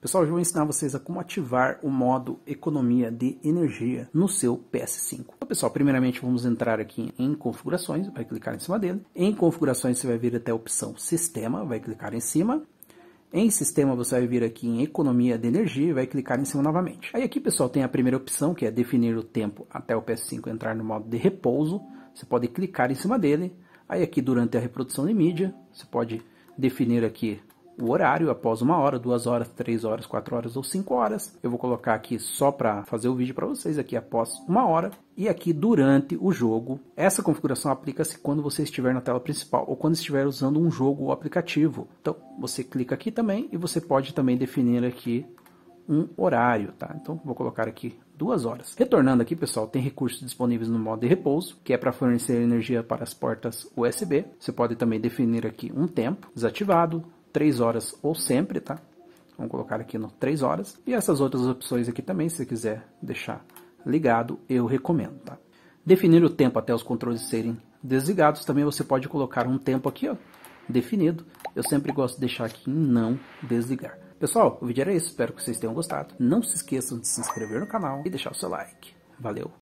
Pessoal, eu vou ensinar vocês a como ativar o modo economia de energia no seu PS5. Então, pessoal, primeiramente vamos entrar aqui em configurações, vai clicar em cima dele. Em configurações você vai vir até a opção sistema, vai clicar em cima. Em sistema você vai vir aqui em economia de energia e vai clicar em cima novamente. Aí aqui pessoal tem a primeira opção que é definir o tempo até o PS5 entrar no modo de repouso. Você pode clicar em cima dele. Aí aqui durante a reprodução de mídia você pode definir aqui o horário após uma hora, duas horas, três horas, quatro horas ou cinco horas. Eu vou colocar aqui só para fazer o vídeo para vocês aqui após uma hora e aqui durante o jogo. Essa configuração aplica-se quando você estiver na tela principal ou quando estiver usando um jogo ou aplicativo. Então você clica aqui também e você pode também definir aqui um horário, tá? Então vou colocar aqui duas horas. Retornando aqui, pessoal, tem recursos disponíveis no modo de repouso, que é para fornecer energia para as portas USB. Você pode também definir aqui um tempo desativado, 3 horas ou sempre, tá? Vamos colocar aqui no 3 horas. E essas outras opções aqui também, se você quiser deixar ligado, eu recomendo, tá? Definir o tempo até os controles serem desligados, também você pode colocar um tempo aqui, ó, definido. Eu sempre gosto de deixar aqui em não desligar. Pessoal, o vídeo era esse, espero que vocês tenham gostado. Não se esqueçam de se inscrever no canal e deixar o seu like. Valeu!